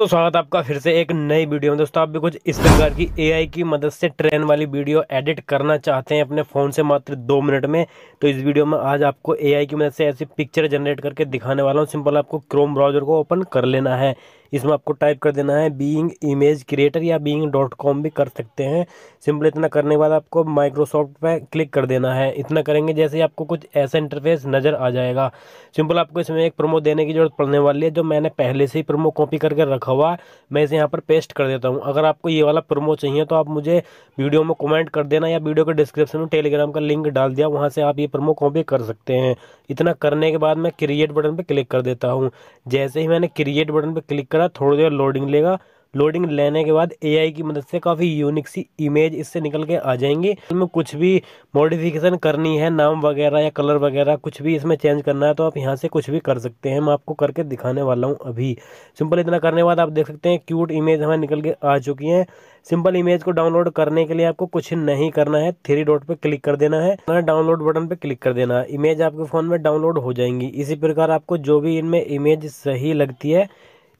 तो स्वागत आपका फिर से एक नई वीडियो में दोस्तों आप भी कुछ इस प्रकार की एआई की मदद से ट्रेन वाली वीडियो एडिट करना चाहते हैं अपने फ़ोन से मात्र दो मिनट में तो इस वीडियो में आज आपको एआई की मदद से ऐसी पिक्चर जनरेट करके दिखाने वाला हूँ सिंपल आपको क्रोम ब्राउजर को ओपन कर लेना है इसमें आपको टाइप कर देना है बीइंग इमेज क्रिएटर या बीइंग डॉट कॉम भी कर सकते हैं सिंपल इतना करने के बाद आपको माइक्रोसॉफ्ट पर क्लिक कर देना है इतना करेंगे जैसे ही आपको कुछ ऐसा इंटरफेस नज़र आ जाएगा सिंपल आपको इसमें एक प्रोमो देने की जरूरत पड़ने वाली है जो मैंने पहले से ही प्रोमो कॉपी करके रखा हुआ मैं इसे यहाँ पर पेस्ट कर देता हूँ अगर आपको ये वाला प्रोमो चाहिए तो आप मुझे वीडियो में कमेंट कर देना या वीडियो के डिस्क्रिप्शन में टेलीग्राम का लिंक डाल दिया वहाँ से आप ये प्रोमो कॉपी कर सकते हैं इतना करने के बाद मैं क्रिएट बटन पर क्लिक कर देता हूँ जैसे ही मैंने क्रिएट बटन पर क्लिक कर करा थोड़ी देर लोडिंग लेगा लोडिंग लेने के बाद एआई की मदद से काफ़ी यूनिक सी इमेज इससे निकल के आ जाएंगी इसमें कुछ भी मॉडिफिकेशन करनी है नाम वगैरह या कलर वगैरह कुछ भी इसमें चेंज करना है तो आप यहां से कुछ भी कर सकते हैं मैं आपको करके दिखाने वाला हूं अभी सिंपल इतना करने के बाद आप देख सकते हैं क्यूट इमेज हमें निकल के आ चुकी है सिंपल इमेज को डाउनलोड करने के लिए आपको कुछ नहीं करना है थ्री डॉट पर क्लिक कर देना है डाउनलोड बटन पर क्लिक कर देना इमेज आपके फ़ोन में डाउनलोड हो जाएंगी इसी प्रकार आपको जो भी इनमें इमेज सही लगती है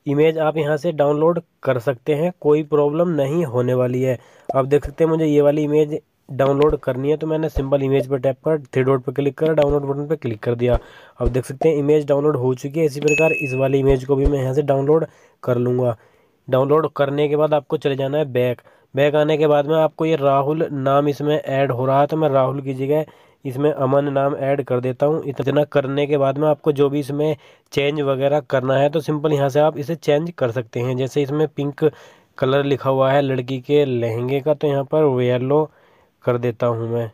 इमेज आप यहाँ से डाउनलोड कर सकते हैं कोई प्रॉब्लम नहीं होने वाली है आप देख सकते हैं मुझे ये वाली इमेज डाउनलोड करनी है तो मैंने सिंपल इमेज पर टैप कर थ्री डॉट पर क्लिक कर डाउनलोड बटन पर क्लिक कर दिया अब देख सकते हैं इमेज डाउनलोड हो चुकी है इसी प्रकार इस वाली इमेज को भी मैं यहाँ से डाउनलोड कर लूँगा डाउनलोड करने के बाद आपको चले जाना है बैक बैक आने के बाद में आपको ये राहुल नाम इसमें ऐड हो रहा है तो मैं राहुल की जगह इसमें अमन नाम ऐड कर देता हूँ इतना करने के बाद में आपको जो भी इसमें चेंज वगैरह करना है तो सिंपल यहाँ से आप इसे चेंज कर सकते हैं जैसे इसमें पिंक कलर लिखा हुआ है लड़की के लहंगे का तो यहाँ पर येलो कर देता हूँ मैं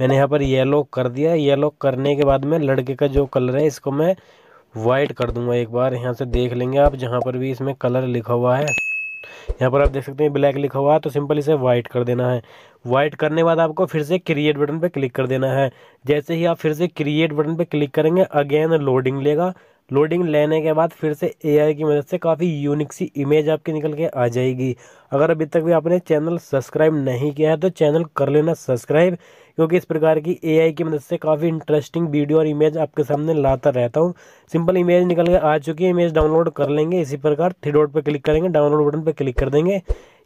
मैंने यहाँ पर येलो कर दिया येलो करने के बाद में लड़के का जो कलर है इसको मैं वाइट कर दूंगा एक बार यहाँ से देख लेंगे आप जहाँ पर भी इसमें कलर लिखा हुआ है यहाँ पर आप देख सकते हैं ब्लैक लिखा हुआ है तो सिंपल इसे वाइट कर देना है वाइट करने के बाद आपको फिर से क्रिएट बटन पर क्लिक कर देना है जैसे ही आप फिर से क्रिएट बटन पर क्लिक करेंगे अगेन लोडिंग लेगा लोडिंग लेने के बाद फिर से एआई की मदद से काफ़ी यूनिक सी इमेज आपकी निकल के आ जाएगी अगर अभी तक भी आपने चैनल सब्सक्राइब नहीं किया है तो चैनल कर लेना सब्सक्राइब क्योंकि इस प्रकार की ए की मदद से काफ़ी इंटरेस्टिंग वीडियो और इमेज आपके सामने लाता रहता हूँ सिंपल इमेज निकल के आ चुकी है इमेज डाउनलोड कर लेंगे इसी प्रकार थ्री डॉट पर क्लिक करेंगे डाउनलोड बटन पर क्लिक कर देंगे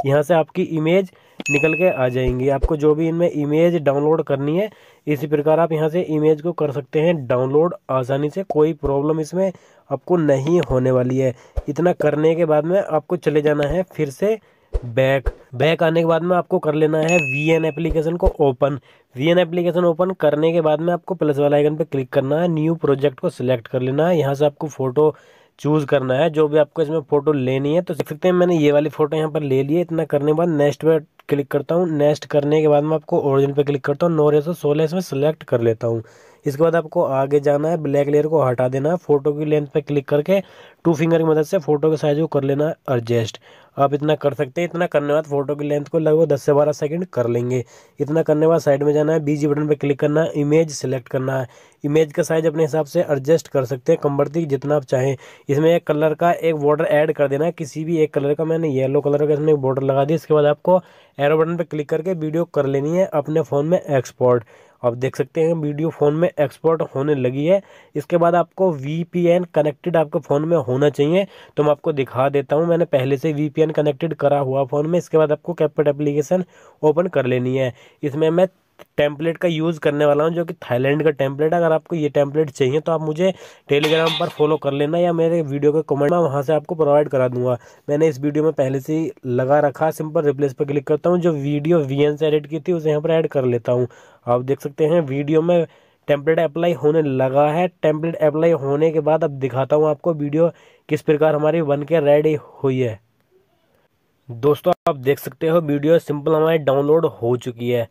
यहाँ से आपकी इमेज निकल के आ जाएंगी आपको जो भी इनमें इमेज डाउनलोड करनी है इसी प्रकार आप यहाँ से इमेज को कर सकते हैं डाउनलोड आसानी से कोई प्रॉब्लम इसमें आपको नहीं होने वाली है इतना करने के बाद में आपको चले जाना है फिर से बैक बैक आने के बाद में आपको कर लेना है वी एन एप्लीकेशन को open V N application open करने के बाद में आपको प्लस वाला आइकन पे क्लिक करना है न्यू प्रोजेक्ट को सिलेक्ट कर लेना है यहाँ से आपको फ़ोटो चूज़ करना है जो भी आपको इसमें फ़ोटो लेनी है तो देख सकते हैं मैंने ये वाली फ़ोटो यहाँ पर ले ली है इतना करने के बाद नेक्स्ट क्लिक करता हूँ नेक्स्ट करने के बाद मैं आपको ओरिजिन पे क्लिक करता हूँ नौ रेसो सोलह इसमें सेलेक्ट कर लेता हूँ इसके बाद आपको आगे जाना है ब्लैक लेयर को हटा देना है फोटो की लेंथ पे क्लिक करके टू फिंगर की मदद से फोटो के साइज को कर लेना है एडजस्ट आप इतना कर सकते हैं इतना करने बाद फोटो की लेंथ को लगभग दस से बारह सेकंड कर लेंगे इतना करने बाद साइड में जाना है बीजी बटन पर क्लिक करना है इमेज सेलेक्ट करना है इमेज का साइज अपने हिसाब से एडजस्ट कर सकते हैं कम्बरती जितना आप चाहें इसमें एक कलर का एक बॉर्डर ऐड कर देना है किसी भी एक कलर का मैंने येलो कलर का इसमें बॉर्डर लगा दिया इसके बाद आपको एरो बटन पर क्लिक करके वीडियो कर लेनी है अपने फ़ोन में एक्सपोर्ट आप देख सकते हैं वीडियो फ़ोन में एक्सपोर्ट होने लगी है इसके बाद आपको वीपीएन कनेक्टेड आपके फ़ोन में होना चाहिए तो मैं आपको दिखा देता हूँ मैंने पहले से वीपीएन कनेक्टेड करा हुआ फ़ोन में इसके बाद आपको कैपेट एप्लीकेशन ओपन कर लेनी है इसमें मैं टेम्पलेट का यूज़ करने वाला हूँ जो कि थाईलैंड का टेम्पलेट है अगर आपको ये टेम्पलेट चाहिए तो आप मुझे टेलीग्राम पर फॉलो कर लेना या मेरे वीडियो के कमेंट में वहाँ से आपको प्रोवाइड करा दूंगा मैंने इस वीडियो में पहले से ही लगा रखा सिंपल रिप्लेस पर क्लिक करता हूँ जो वीडियो वी से एडिट की थी उसे यहाँ पर ऐड कर लेता हूँ आप देख सकते हैं वीडियो में टेम्पलेट अप्लाई होने लगा है टेम्पलेट अप्लाई होने के बाद अब दिखाता हूँ आपको वीडियो किस प्रकार हमारी बन के रेडी हुई है दोस्तों आप देख सकते हो वीडियो सिंपल हमारी डाउनलोड हो चुकी है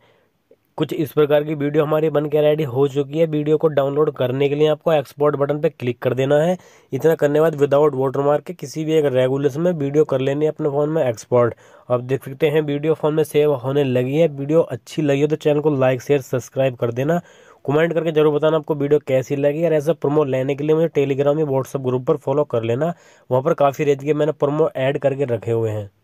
कुछ इस प्रकार की वीडियो हमारी बन के रेडी हो चुकी है वीडियो को डाउनलोड करने के लिए आपको एक्सपोर्ट बटन पर क्लिक कर देना है इतना करने बाद विदाउट वाटरमार्क के किसी भी एक रेगुलेशन में वीडियो कर लेनी है अपने फ़ोन में एक्सपोर्ट आप देख सकते हैं वीडियो फ़ोन में सेव होने लगी है वीडियो अच्छी लगी है तो चैनल को लाइक शेयर सब्सक्राइब कर देना कमेंट करके जरूर बताना आपको वीडियो कैसी लगी और ऐसा प्रोमो लेने के लिए मुझे टेलीग्राम या व्हाट्सअप ग्रुप पर फॉलो कर लेना वहाँ पर काफ़ी रेंज के मैंने प्रोमो ऐड करके रखे हुए हैं